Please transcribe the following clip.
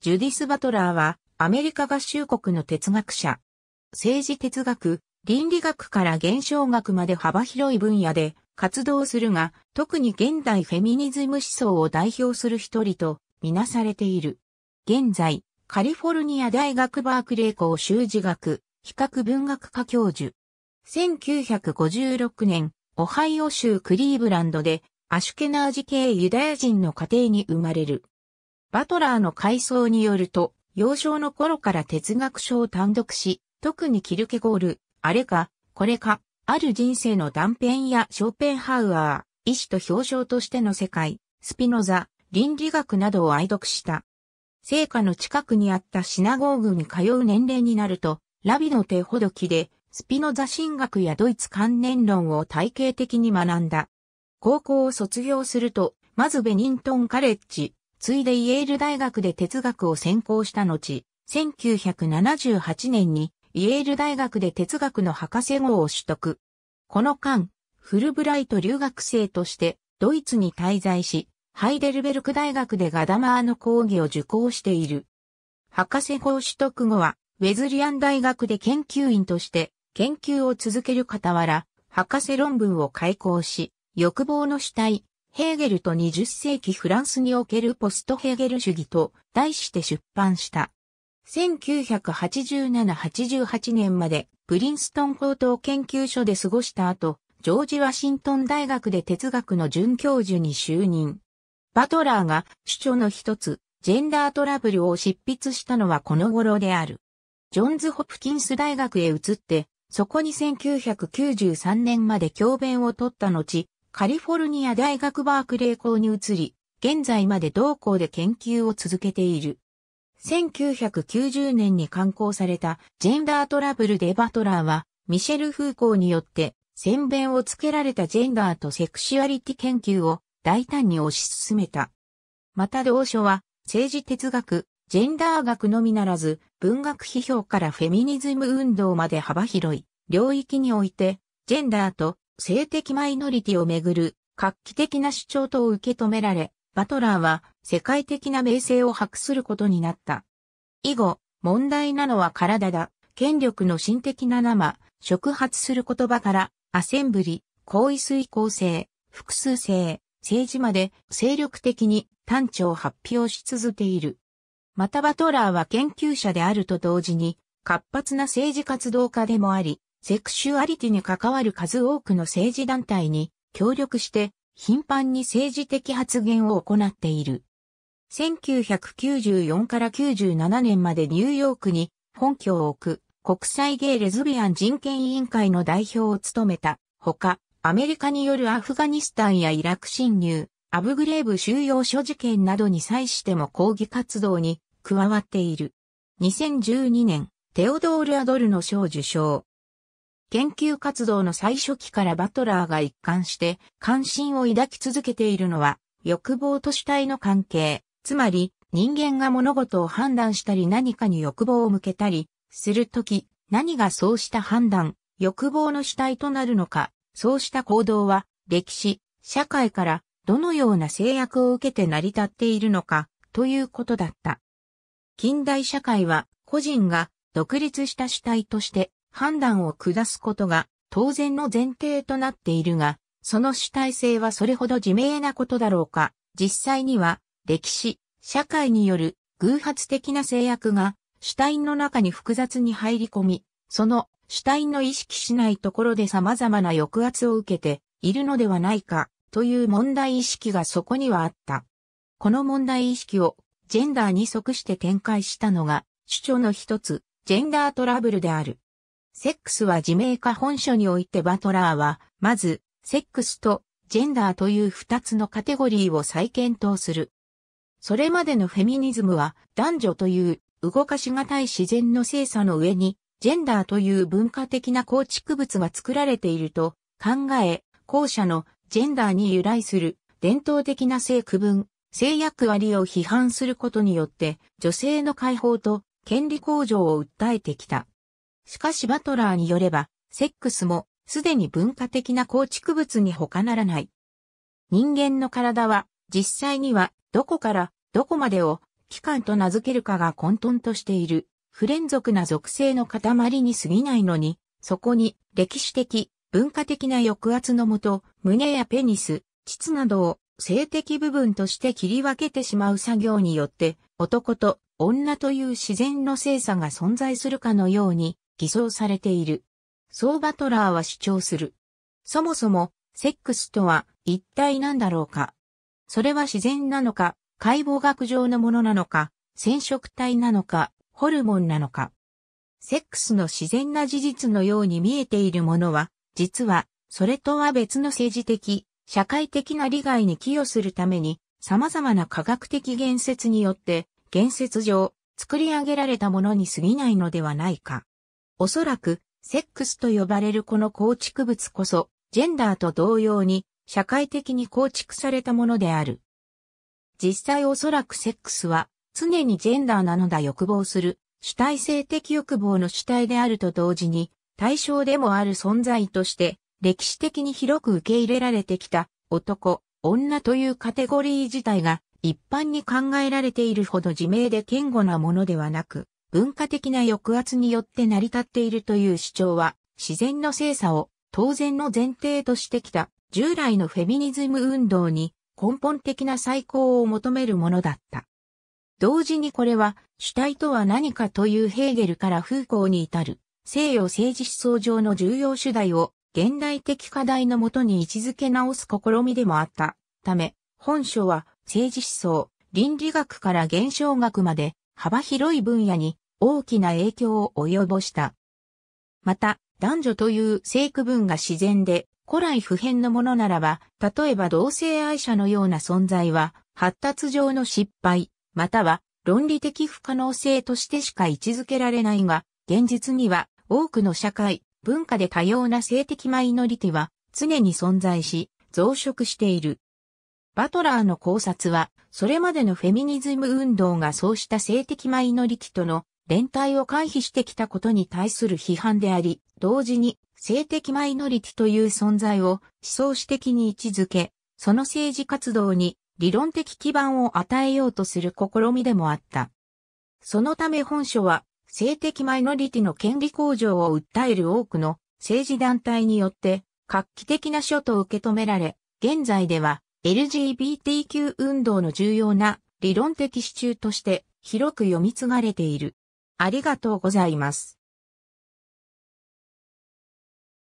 ジュディス・バトラーは、アメリカ合衆国の哲学者。政治哲学、倫理学から現象学まで幅広い分野で活動するが、特に現代フェミニズム思想を代表する一人とみなされている。現在、カリフォルニア大学バークレー校修士学、比較文学科教授。1956年、オハイオ州クリーブランドで、アシュケナージ系ユダヤ人の家庭に生まれる。バトラーの回想によると、幼少の頃から哲学書を単読し、特にキルケゴール、あれか、これか、ある人生の断片やショーペンハウアー、医師と表彰としての世界、スピノザ、倫理学などを愛読した。聖火の近くにあったシナゴーグに通う年齢になると、ラビの手ほどきで、スピノザ神学やドイツ観念論を体系的に学んだ。高校を卒業すると、まずベニントンカレッジ、ついでイェール大学で哲学を専攻した後、1978年にイェール大学で哲学の博士号を取得。この間、フルブライト留学生としてドイツに滞在し、ハイデルベルク大学でガダマーの講義を受講している。博士号取得後は、ウェズリアン大学で研究員として研究を続ける傍ら、博士論文を開講し、欲望の主体、ヘーゲルと20世紀フランスにおけるポストヘーゲル主義と題して出版した。1987-88年までプリンストン高等研究所で過ごした後、ジョージ・ワシントン大学で哲学の准教授に就任。バトラーが主張の一つ、ジェンダートラブルを執筆したのはこの頃である。ジョンズ・ホプキンス大学へ移って、そこに1993年まで教鞭を取った後、カリフォルニア大学バークレー校に移り、現在まで同校で研究を続けている。1990年に刊行されたジェンダートラブルでバトラーは、ミシェル・フーコーによって、先鞭をつけられたジェンダーとセクシュアリティ研究を大胆に推し進めた。また同書は、政治哲学、ジェンダー学のみならず、文学批評からフェミニズム運動まで幅広い領域において、ジェンダーと性的マイノリティをめぐる画期的な主張と受け止められ、バトラーは世界的な名声を博することになった。以後、問題なのは体だ。権力の心的な生、触発する言葉から、アセンブリ、行為遂行性、複数性、政治まで精力的に単調を発表し続けいる。またバトラーは研究者であると同時に、活発な政治活動家でもあり、セクシュアリティに関わる数多くの政治団体に協力して頻繁に政治的発言を行っている。1994から97年までニューヨークに本拠を置く国際ゲイレズビアン人権委員会の代表を務めたほか、アメリカによるアフガニスタンやイラク侵入、アブグレーブ収容所事件などに際しても抗議活動に加わっている。2012年、テオドール・アドルの賞受賞。研究活動の最初期からバトラーが一貫して関心を抱き続けているのは欲望と主体の関係、つまり人間が物事を判断したり何かに欲望を向けたりするとき、何がそうした判断、欲望の主体となるのか、そうした行動は歴史、社会からどのような制約を受けて成り立っているのか、ということだった。近代社会は個人が独立した主体として判断を下すことが当然の前提となっているが、その主体性はそれほど自明なことだろうか、実際には歴史、社会による偶発的な制約が主体の中に複雑に入り込み、その主体の意識しないところで様々な抑圧を受けているのではないかという問題意識がそこにはあった。この問題意識をジェンダーに即して展開したのが主張の一つ、ジェンダートラブルである。セックスは自明化本書においてバトラーは、まず、セックスとジェンダーという二つのカテゴリーを再検討する。それまでのフェミニズムは、男女という動かしがたい自然の精査の上に、ジェンダーという文化的な構築物が作られていると考え、後者のジェンダーに由来する伝統的な性区分、性役割を批判することによって、女性の解放と権利向上を訴えてきた。しかしバトラーによれば、セックスもすでに文化的な構築物に他ならない。人間の体は実際にはどこからどこまでを器官と名付けるかが混沌としている不連続な属性の塊に過ぎないのに、そこに歴史的、文化的な抑圧のもと、胸やペニス、膣などを性的部分として切り分けてしまう作業によって、男と女という自然の性差が存在するかのように、偽装されている。そうバトラーは主張する。そもそも、セックスとは一体何だろうかそれは自然なのか、解剖学上のものなのか、染色体なのか、ホルモンなのか。セックスの自然な事実のように見えているものは、実は、それとは別の政治的、社会的な利害に寄与するために、様々な科学的言説によって、言説上、作り上げられたものに過ぎないのではないか。おそらく、セックスと呼ばれるこの構築物こそ、ジェンダーと同様に、社会的に構築されたものである。実際おそらくセックスは、常にジェンダーなのだ欲望する、主体性的欲望の主体であると同時に、対象でもある存在として、歴史的に広く受け入れられてきた、男、女というカテゴリー自体が、一般に考えられているほど自明で堅固なものではなく、文化的な抑圧によって成り立っているという主張は、自然の精査を当然の前提としてきた、従来のフェミニズム運動に根本的な再考を求めるものだった。同時にこれは主体とは何かというヘーゲルから風光に至る西洋政治思想上の重要主題を現代的課題のもとに位置づけ直す試みでもあったため、本書は政治思想、倫理学から現象学まで幅広い分野に大きな影響を及ぼした。また、男女という性区分が自然で古来普遍のものならば、例えば同性愛者のような存在は、発達上の失敗、または論理的不可能性としてしか位置づけられないが、現実には多くの社会、文化で多様な性的マイノリティは常に存在し、増殖している。バトラーの考察は、それまでのフェミニズム運動がそうした性的マイノリティとの連帯を回避してきたことに対する批判であり、同時に性的マイノリティという存在を思想史的に位置づけ、その政治活動に理論的基盤を与えようとする試みでもあった。そのため本書は、性的マイノリティの権利向上を訴える多くの政治団体によって、画期的な書と受け止められ、現在では LGBTQ 運動の重要な理論的支柱として広く読み継がれている。ありがとうございます。